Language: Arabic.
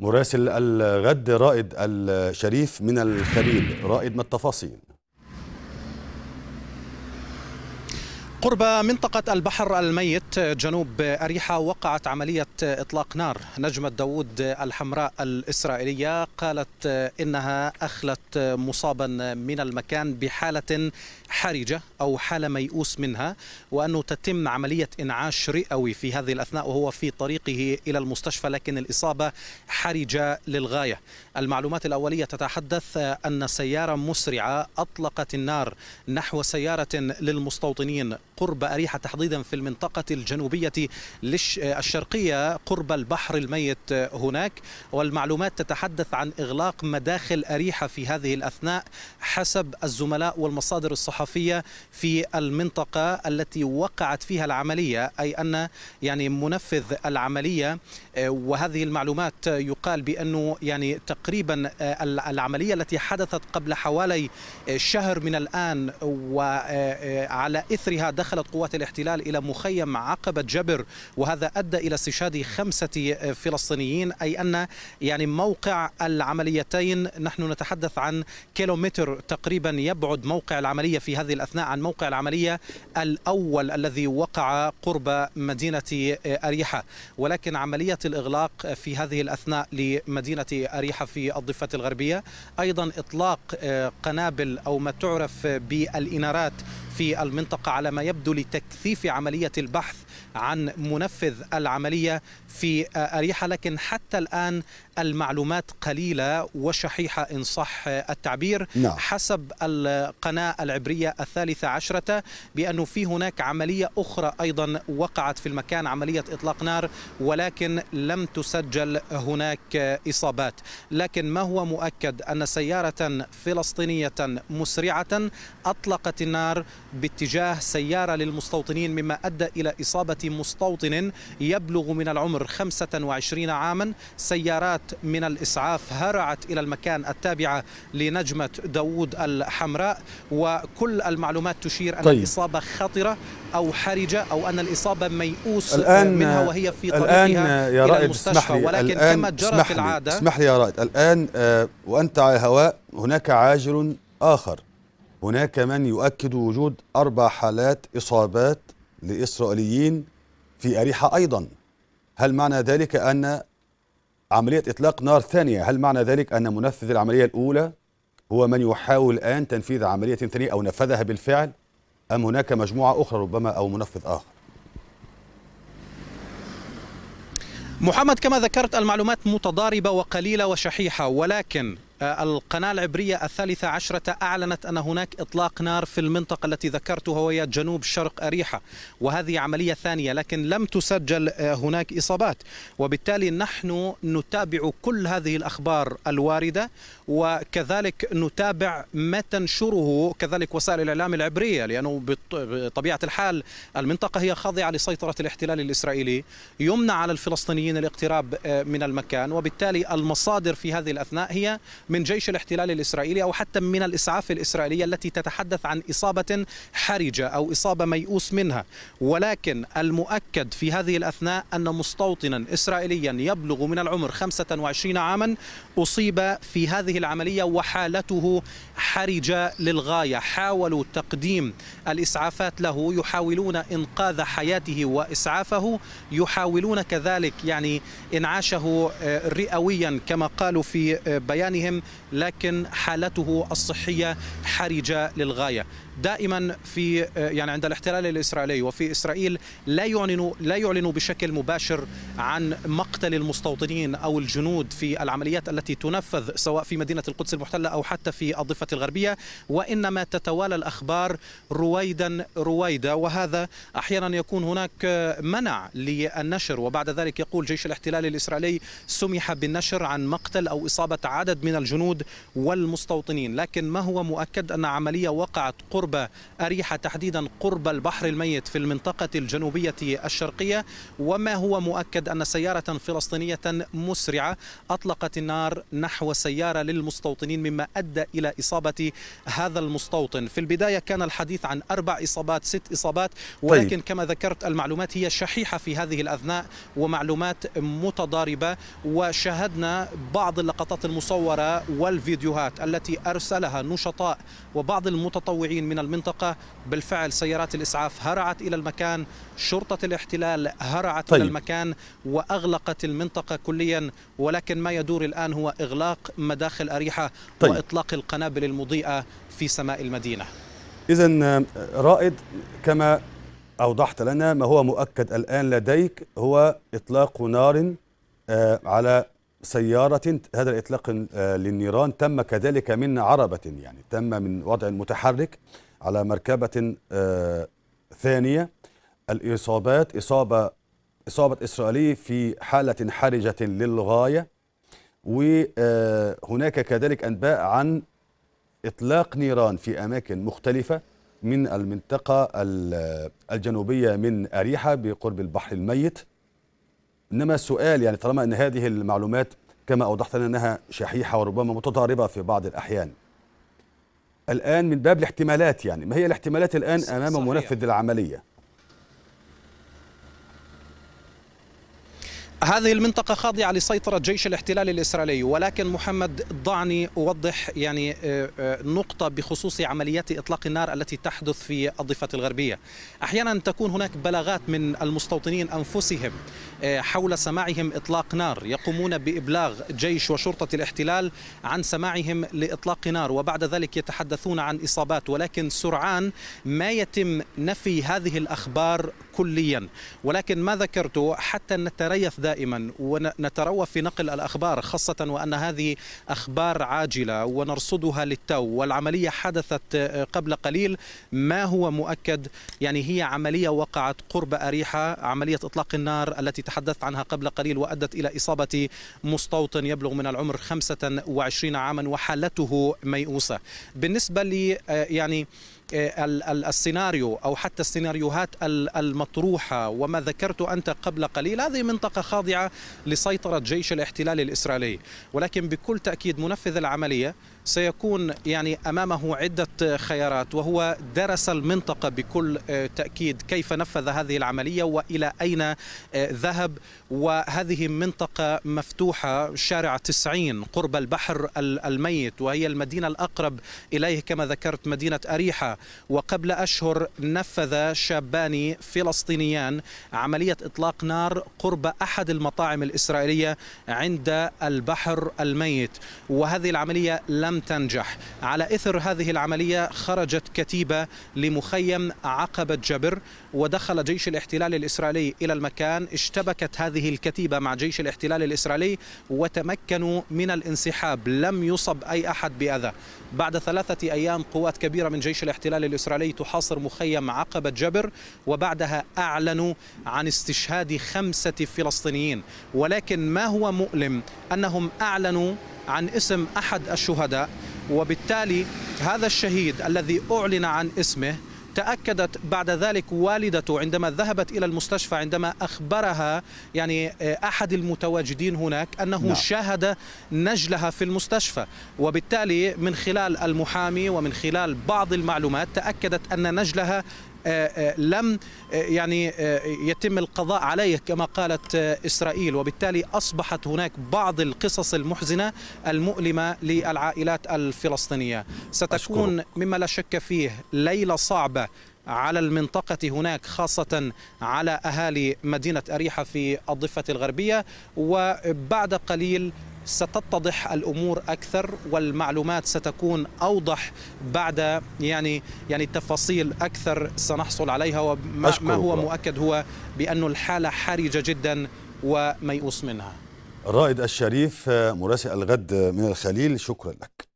مراسل الغد رائد الشريف من الخليل رائد ما التفاصيل قرب منطقة البحر الميت جنوب أريحة وقعت عملية إطلاق نار نجمة داوود الحمراء الإسرائيلية قالت إنها أخلت مصابا من المكان بحالة حرجة أو حالة ميؤوس منها وأنه تتم عملية إنعاش رئوي في هذه الأثناء وهو في طريقه إلى المستشفى لكن الإصابة حرجة للغاية المعلومات الأولية تتحدث أن سيارة مسرعة أطلقت النار نحو سيارة للمستوطنين قرب أريحة تحديدا في المنطقة الجنوبية الشرقية قرب البحر الميت هناك والمعلومات تتحدث عن إغلاق مداخل أريحة في هذه الأثناء حسب الزملاء والمصادر الصحفية في المنطقة التي وقعت فيها العملية أي أن يعني منفذ العملية وهذه المعلومات يقال بأنه يعني تقريبا العملية التي حدثت قبل حوالي شهر من الآن وعلى إثرها دخل دخلت قوات الاحتلال إلى مخيم عقبة جبر وهذا أدى إلى استشهاد خمسة فلسطينيين أي أن يعني موقع العمليتين نحن نتحدث عن كيلومتر تقريبا يبعد موقع العملية في هذه الأثناء عن موقع العملية الأول الذي وقع قرب مدينة أريحة ولكن عملية الإغلاق في هذه الأثناء لمدينة أريحة في الضفة الغربية أيضا إطلاق قنابل أو ما تعرف بالإنارات في المنطقة على ما يبدو لتكثيف عملية البحث عن منفذ العملية في أريحة لكن حتى الآن المعلومات قليلة وشحيحة إن صح التعبير نعم. حسب القناة العبرية الثالثة عشرة بأنه في هناك عملية أخرى أيضا وقعت في المكان عملية إطلاق نار ولكن لم تسجل هناك إصابات لكن ما هو مؤكد أن سيارة فلسطينية مسرعة أطلقت النار باتجاه سيارة للمستوطنين مما أدى إلى إصابة مستوطن يبلغ من العمر 25 عاما سيارات من الإسعاف هرعت إلى المكان التابعة لنجمة داوود الحمراء وكل المعلومات تشير أن طيب. الإصابة خطرة أو حرجة أو أن الإصابة ميؤوس الآن منها وهي في طريقها الآن يا إلى المستشفى لي ولكن الآن كما جرت العادة اسمح لي يا رائد الآن آه، وأنت على الهواء هناك عاجل آخر هناك من يؤكد وجود أربع حالات إصابات لإسرائيليين في أريحة أيضا هل معنى ذلك أن عملية إطلاق نار ثانية هل معنى ذلك أن منفذ العملية الأولى هو من يحاول الآن تنفيذ عملية ثانية أو نفذها بالفعل أم هناك مجموعة أخرى ربما أو منفذ آخر محمد كما ذكرت المعلومات متضاربة وقليلة وشحيحة ولكن آه، القناة العبرية الثالثة عشرة أعلنت أن هناك إطلاق نار في المنطقة التي ذكرتها وهي جنوب شرق أريحة وهذه عملية ثانية لكن لم تسجل آه، هناك إصابات وبالتالي نحن نتابع كل هذه الأخبار الواردة وكذلك نتابع ما تنشره كذلك وسائل الإعلام العبرية لأنه بطبيعة الحال المنطقة هي خاضعة لسيطرة الاحتلال الإسرائيلي يمنع على الفلسطينيين الاقتراب آه، من المكان وبالتالي المصادر في هذه الأثناء هي من جيش الاحتلال الإسرائيلي أو حتى من الإسعاف الإسرائيلية التي تتحدث عن إصابة حرجة أو إصابة ميؤوس منها ولكن المؤكد في هذه الأثناء أن مستوطنا إسرائيليا يبلغ من العمر 25 عاما أصيب في هذه العملية وحالته حرجة للغاية حاولوا تقديم الإسعافات له يحاولون إنقاذ حياته وإسعافه يحاولون كذلك يعني إنعاشه آه، رئويا كما قالوا في آه، بيانهم المهم لكن حالته الصحية حرجة للغاية دائما في يعني عند الاحتلال الاسرائيلي وفي اسرائيل لا يعلن لا يعلن بشكل مباشر عن مقتل المستوطنين او الجنود في العمليات التي تنفذ سواء في مدينه القدس المحتله او حتى في الضفه الغربيه وانما تتوالى الاخبار رويدا رويدا وهذا احيانا يكون هناك منع للنشر وبعد ذلك يقول جيش الاحتلال الاسرائيلي سمح بالنشر عن مقتل او اصابه عدد من الجنود والمستوطنين لكن ما هو مؤكد أن عملية وقعت قرب أريحة تحديدا قرب البحر الميت في المنطقة الجنوبية الشرقية وما هو مؤكد أن سيارة فلسطينية مسرعة أطلقت النار نحو سيارة للمستوطنين مما أدى إلى إصابة هذا المستوطن في البداية كان الحديث عن أربع إصابات ست إصابات طيب. ولكن طيب. كما ذكرت المعلومات هي شحيحة في هذه الأثناء ومعلومات متضاربة وشاهدنا بعض اللقطات المصورة والفيديوهات التي أرسلها نشطاء وبعض المتطوعين من المنطقة بالفعل سيارات الإسعاف هرعت إلى المكان شرطة الاحتلال هرعت طيب. إلى المكان وأغلقت المنطقة كليا ولكن ما يدور الآن هو إغلاق مداخل أريحة طيب. وإطلاق القنابل المضيئة في سماء المدينة إذا رائد كما أوضحت لنا ما هو مؤكد الآن لديك هو إطلاق نار آه، على سيارة هذا الإطلاق آه، للنيران تم كذلك من عربة يعني تم من وضع متحرك على مركبة آه، ثانية الإصابات إصابة إصابة إسرائيلي في حالة حرجة للغاية وهناك آه، كذلك أنباء عن إطلاق نيران في أماكن مختلفة من المنطقة الجنوبية من أريحة بقرب البحر الميت إنما السؤال يعني طالما أن هذه المعلومات كما أوضحت لنا أنها شحيحة وربما متضاربة في بعض الأحيان الآن من باب الاحتمالات يعني ما هي الاحتمالات الآن أمام صحيح. منفذ العملية هذه المنطقة خاضعة لسيطرة جيش الاحتلال الإسرائيلي ولكن محمد ضعني أوضح يعني آه، آه، نقطة بخصوص عمليات إطلاق النار التي تحدث في الضفة الغربية أحيانا تكون هناك بلاغات من المستوطنين أنفسهم آه، حول سماعهم إطلاق نار يقومون بإبلاغ جيش وشرطة الاحتلال عن سماعهم لإطلاق نار وبعد ذلك يتحدثون عن إصابات ولكن سرعان ما يتم نفي هذه الأخبار كليا ولكن ما ذكرته حتى نتريث ذلك دائما ونتروى في نقل الأخبار خاصة وأن هذه أخبار عاجلة ونرصدها للتو والعملية حدثت آه، قبل قليل ما هو مؤكد يعني هي عملية وقعت قرب أريحة عملية إطلاق النار التي تحدثت عنها قبل قليل وأدت إلى إصابة مستوطن يبلغ من العمر 25 عاما وحالته ميؤوسة بالنسبة لي آه، يعني آه، السيناريو او حتى السيناريوهات المطروحه وما ذكرت انت قبل قليل هذه منطقه خاضعه لسيطره جيش الاحتلال الاسرائيلي ولكن بكل تاكيد منفذ العمليه سيكون يعني امامه عده خيارات وهو درس المنطقه بكل آه، تاكيد كيف نفذ هذه العمليه والى اين آه، ذهب وهذه منطقه مفتوحه شارع 90 قرب البحر الميت وهي المدينه الاقرب اليه كما ذكرت مدينه اريحه وقبل اشهر نفذ شابان فلسطينيان عمليه اطلاق نار قرب احد المطاعم الاسرائيليه عند البحر الميت وهذه العمليه لم لم تنجح على إثر هذه العملية خرجت كتيبة لمخيم عقبة جبر ودخل جيش الاحتلال الإسرائيلي إلى المكان اشتبكت هذه الكتيبة مع جيش الاحتلال الإسرائيلي وتمكنوا من الانسحاب لم يصب أي أحد بأذى بعد ثلاثة أيام قوات كبيرة من جيش الاحتلال الإسرائيلي تحاصر مخيم عقبة جبر وبعدها أعلنوا عن استشهاد خمسة فلسطينيين ولكن ما هو مؤلم أنهم أعلنوا عن اسم أحد الشهداء وبالتالي هذا الشهيد الذي أعلن عن اسمه تأكدت بعد ذلك والدته عندما ذهبت إلى المستشفى عندما أخبرها يعني آه، أحد المتواجدين هناك أنه لا. نعم. شاهد نجلها في المستشفى وبالتالي من خلال المحامي ومن خلال بعض المعلومات تأكدت أن نجلها آه، آه، لم آه، يعني يتم القضاء عليه كما قالت إسرائيل وبالتالي أصبحت هناك بعض القصص المحزنة المؤلمة للعائلات الفلسطينية ستكون مما لا شك فيه ليلة صعبة على المنطقة هناك خاصة على أهالي مدينة أريحة في الضفة الغربية وبعد قليل ستتضح الامور اكثر والمعلومات ستكون اوضح بعد يعني يعني تفاصيل اكثر سنحصل عليها وما ما هو مؤكد هو بأن الحاله حرجه جدا وميؤوس منها رائد الشريف مراسل الغد من الخليل شكرا لك